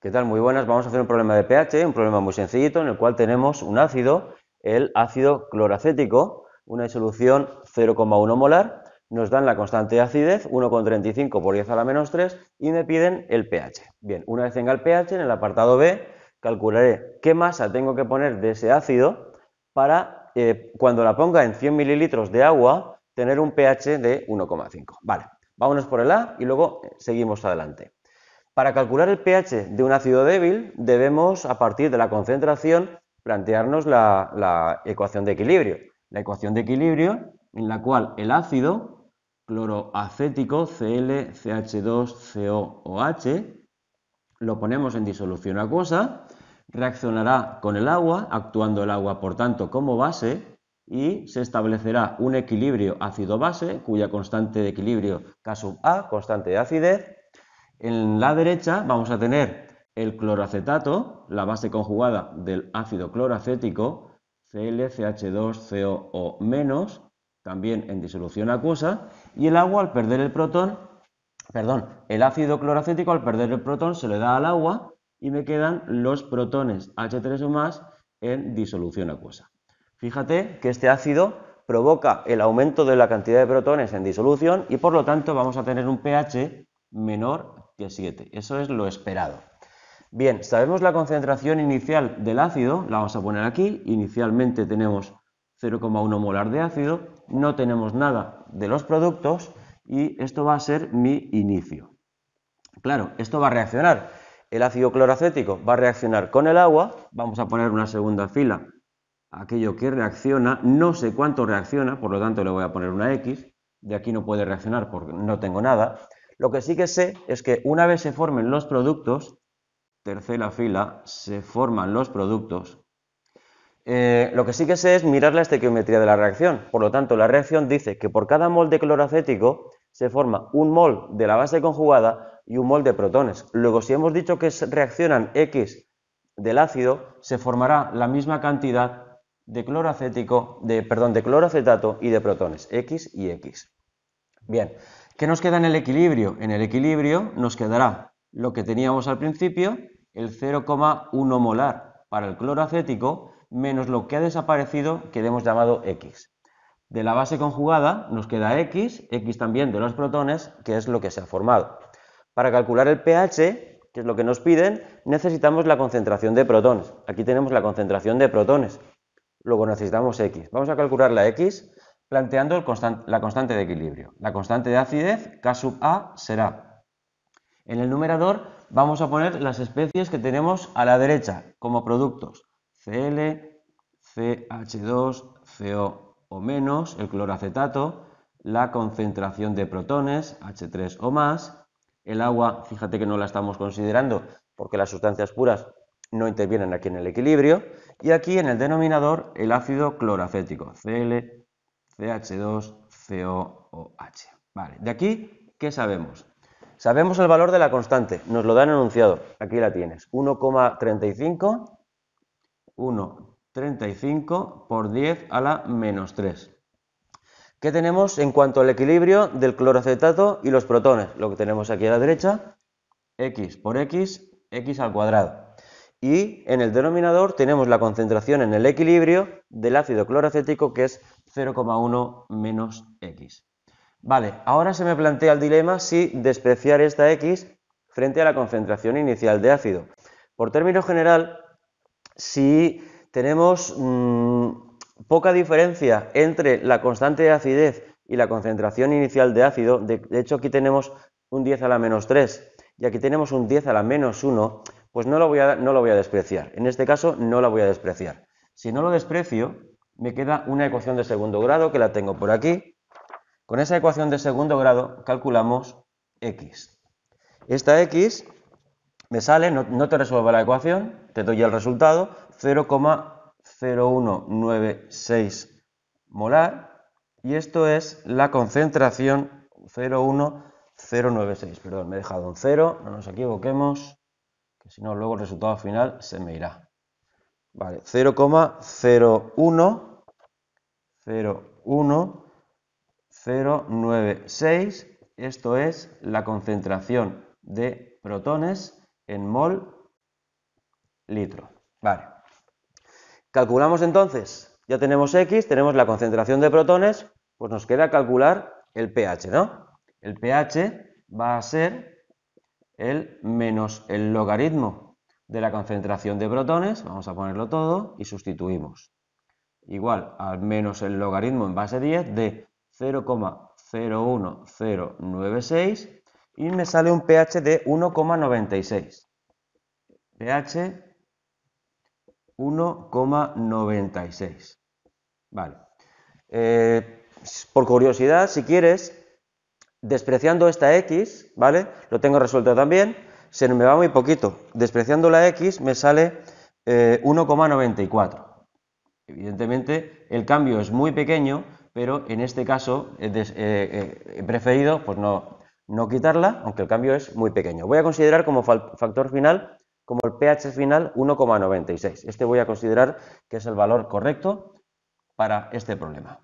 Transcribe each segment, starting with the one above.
¿Qué tal? Muy buenas. Vamos a hacer un problema de pH, un problema muy sencillito, en el cual tenemos un ácido, el ácido cloracético, una disolución 0,1 molar, nos dan la constante de acidez, 1,35 por 10 a la menos 3, y me piden el pH. Bien, una vez tenga el pH, en el apartado B, calcularé qué masa tengo que poner de ese ácido para, eh, cuando la ponga en 100 mililitros de agua, tener un pH de 1,5. Vale, vámonos por el A y luego eh, seguimos adelante. Para calcular el pH de un ácido débil debemos, a partir de la concentración, plantearnos la, ecuación de equilibrio. La ecuación de equilibrio en la cual el ácido cloroacético ClCH2COOH lo ponemos en disolución acuosa, reaccionará con el agua, actuando el agua por tanto como base y se establecerá un equilibrio ácido-base cuya constante de equilibrio K sub A, constante de acidez, en la derecha vamos a tener el cloroacetato, la base conjugada del ácido cloracético, clch 2 coo también en disolución acuosa, y el agua al perder el protón, perdón, el ácido cloracético al perder el protón se le da al agua y me quedan los protones H3O más en disolución acuosa. Fíjate que este ácido provoca el aumento de la cantidad de protones en disolución y por lo tanto vamos a tener un pH menor eso es lo esperado. Bien, sabemos la concentración inicial del ácido, la vamos a poner aquí. Inicialmente tenemos 0,1 molar de ácido, no tenemos nada de los productos y esto va a ser mi inicio. Claro, esto va a reaccionar. El ácido cloracético va a reaccionar con el agua. Vamos a poner una segunda fila. Aquello que reacciona, no sé cuánto reacciona, por lo tanto le voy a poner una X. De aquí no puede reaccionar porque no tengo nada. Lo que sí que sé es que una vez se formen los productos, tercera fila, se forman los productos, eh, lo que sí que sé es mirar la estequiometría de la reacción. Por lo tanto, la reacción dice que por cada mol de cloroacético se forma un mol de la base conjugada y un mol de protones. Luego, si hemos dicho que reaccionan X del ácido, se formará la misma cantidad de cloroacético, de, perdón, de cloroacetato y de protones, X y X. Bien, ¿Qué nos queda en el equilibrio? En el equilibrio nos quedará lo que teníamos al principio, el 0,1 molar para el cloro acético, menos lo que ha desaparecido que hemos llamado X. De la base conjugada nos queda X, X también de los protones, que es lo que se ha formado. Para calcular el pH, que es lo que nos piden, necesitamos la concentración de protones. Aquí tenemos la concentración de protones. Luego necesitamos X. Vamos a calcular la X planteando la constante de equilibrio. La constante de acidez, K sub A, será. En el numerador vamos a poner las especies que tenemos a la derecha como productos. Cl, CH2, CO o menos, el cloracetato, la concentración de protones, H3 o más, el agua, fíjate que no la estamos considerando porque las sustancias puras no intervienen aquí en el equilibrio, y aquí en el denominador el ácido cloracético, Cl, CH2COOH. Vale, de aquí, ¿qué sabemos? Sabemos el valor de la constante, nos lo dan enunciado, aquí la tienes, 1,35, 1,35 por 10 a la menos 3. ¿Qué tenemos en cuanto al equilibrio del cloroacetato y los protones? Lo que tenemos aquí a la derecha, x por x, x al cuadrado y en el denominador tenemos la concentración en el equilibrio del ácido cloracético que es 0,1 menos X. Vale, ahora se me plantea el dilema si despreciar esta X frente a la concentración inicial de ácido. Por término general, si tenemos mm, poca diferencia entre la constante de acidez y la concentración inicial de ácido, de, de hecho aquí tenemos un 10 a la menos 3 y aquí tenemos un 10 a la menos 1, pues no lo, voy a, no lo voy a despreciar. En este caso no la voy a despreciar. Si no lo desprecio, me queda una ecuación de segundo grado que la tengo por aquí. Con esa ecuación de segundo grado calculamos x. Esta x me sale, no, te resuelvo la ecuación, te doy el resultado, 0,0196 molar y esto es la concentración 01096, perdón, me he dejado un 0, no nos equivoquemos, si no luego el resultado final se me irá. Vale, 0,01 esto es la concentración de protones en mol litro. Vale. Calculamos entonces, ya tenemos X, tenemos la concentración de protones, pues nos queda calcular el pH, ¿no? El pH va a ser el menos el logaritmo de la concentración de protones, vamos a ponerlo todo y sustituimos. Igual al menos el logaritmo en base 10 de 0,01096 y me sale un pH de 1,96. pH 1,96. Vale. Eh, por curiosidad, si quieres, Despreciando esta x, ¿vale? Lo tengo resuelto también, se me va muy poquito. Despreciando la x me sale 1,94. Eh, Evidentemente el cambio es muy pequeño, pero en este caso eh, eh, he preferido pues no, no quitarla, aunque el cambio es muy pequeño. Voy a considerar como factor final, como el pH final 1,96. Este voy a considerar que es el valor correcto para este problema.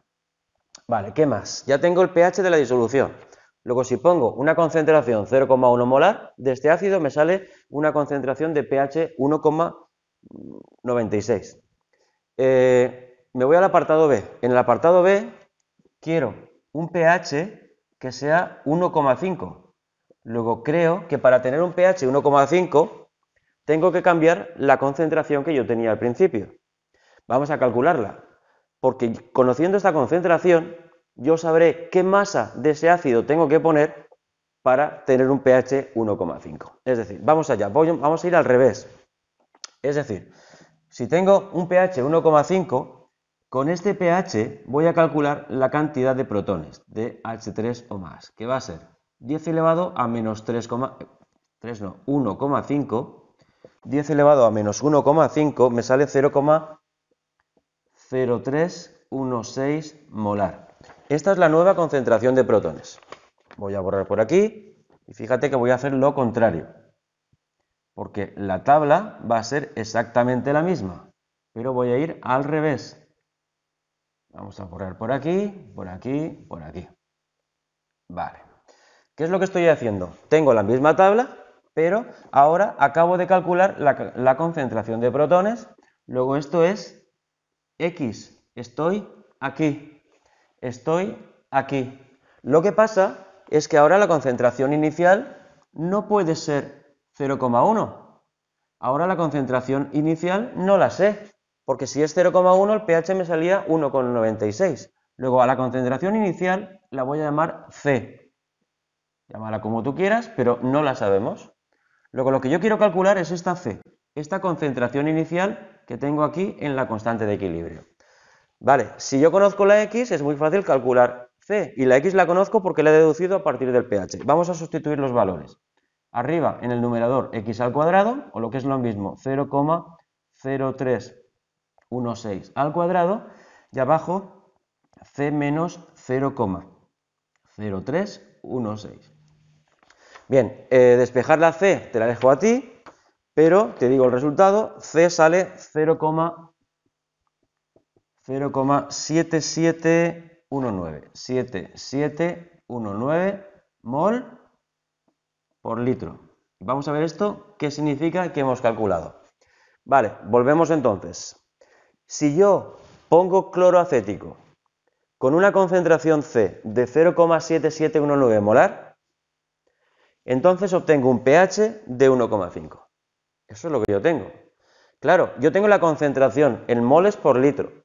Vale, ¿qué más? Ya tengo el pH de la disolución. Luego, si pongo una concentración 0,1 molar de este ácido, me sale una concentración de pH 1,96. Eh, me voy al apartado B. En el apartado B quiero un pH que sea 1,5. Luego creo que para tener un pH 1,5 tengo que cambiar la concentración que yo tenía al principio. Vamos a calcularla, porque conociendo esta concentración yo sabré qué masa de ese ácido tengo que poner para tener un pH 1,5. Es decir, vamos allá, vamos a ir al revés. Es decir, si tengo un pH 1,5, con este pH voy a calcular la cantidad de protones de H3 o más, que va a ser 10 elevado a menos 3, no, 1,5, 10 elevado a menos 1,5 me sale 0,0316 molar. Esta es la nueva concentración de protones. Voy a borrar por aquí y fíjate que voy a hacer lo contrario. Porque la tabla va a ser exactamente la misma, pero voy a ir al revés. Vamos a borrar por aquí, por aquí, por aquí. Vale. ¿Qué es lo que estoy haciendo? Tengo la misma tabla, pero ahora acabo de calcular la, la concentración de protones. Luego esto es X. Estoy aquí. Estoy aquí. Lo que pasa es que ahora la concentración inicial no puede ser 0,1. Ahora la concentración inicial no la sé, porque si es 0,1 el pH me salía 1,96. Luego a la concentración inicial la voy a llamar C. Llámala como tú quieras, pero no la sabemos. Luego lo que yo quiero calcular es esta C, esta concentración inicial que tengo aquí en la constante de equilibrio. Vale, si yo conozco la x es muy fácil calcular c y la x la conozco porque la he deducido a partir del ph. Vamos a sustituir los valores. Arriba en el numerador x al cuadrado o lo que es lo mismo 0,0316 al cuadrado y abajo c menos 0,0316. Bien, eh, despejar la c te la dejo a ti, pero te digo el resultado, c sale 0, 0,7719. 7719 mol por litro. Vamos a ver esto, qué significa que hemos calculado. Vale, volvemos entonces. Si yo pongo cloroacético con una concentración C de 0,7719 molar, entonces obtengo un pH de 1,5. Eso es lo que yo tengo. Claro, yo tengo la concentración en moles por litro.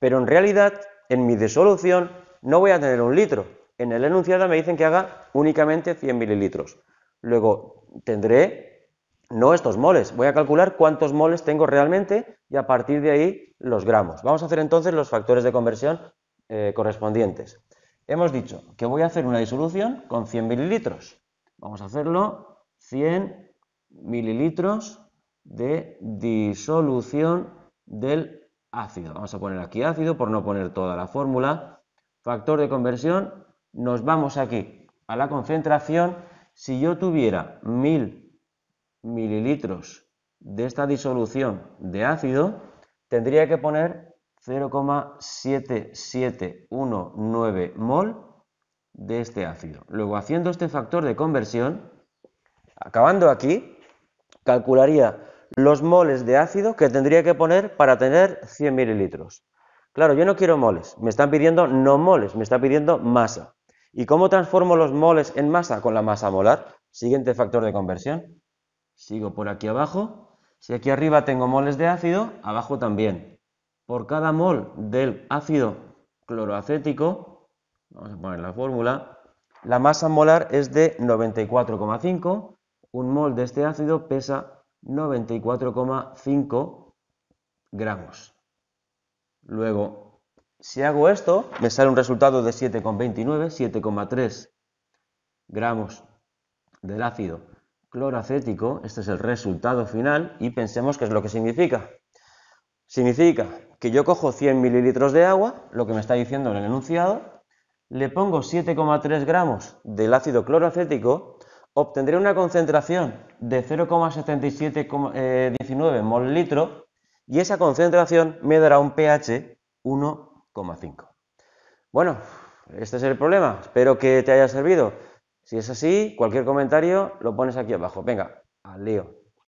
Pero en realidad, en mi disolución, no voy a tener un litro. En el enunciado me dicen que haga únicamente 100 mililitros. Luego tendré no estos moles. Voy a calcular cuántos moles tengo realmente y a partir de ahí los gramos. Vamos a hacer entonces los factores de conversión eh, correspondientes. Hemos dicho que voy a hacer una disolución con 100 mililitros. Vamos a hacerlo 100 mililitros de disolución del ácido. Vamos a poner aquí ácido por no poner toda la fórmula. Factor de conversión, nos vamos aquí a la concentración. Si yo tuviera 1000 mililitros de esta disolución de ácido, tendría que poner 0,7719 mol de este ácido. Luego, haciendo este factor de conversión, acabando aquí, calcularía los moles de ácido que tendría que poner para tener 100 mililitros. Claro, yo no quiero moles, me están pidiendo no moles, me está pidiendo masa. ¿Y cómo transformo los moles en masa? Con la masa molar. Siguiente factor de conversión. Sigo por aquí abajo. Si aquí arriba tengo moles de ácido, abajo también. Por cada mol del ácido cloroacético, vamos a poner la fórmula, la masa molar es de 94,5. Un mol de este ácido pesa 94,5 gramos. Luego, si hago esto, me sale un resultado de 7,29, 7,3 gramos del ácido cloracético. Este es el resultado final y pensemos qué es lo que significa. Significa que yo cojo 100 mililitros de agua, lo que me está diciendo en el enunciado, le pongo 7,3 gramos del ácido cloroacético, obtendré una concentración de 0,7719 mol litro y esa concentración me dará un pH 1,5. Bueno, este es el problema. Espero que te haya servido. Si es así, cualquier comentario lo pones aquí abajo. Venga, al lío.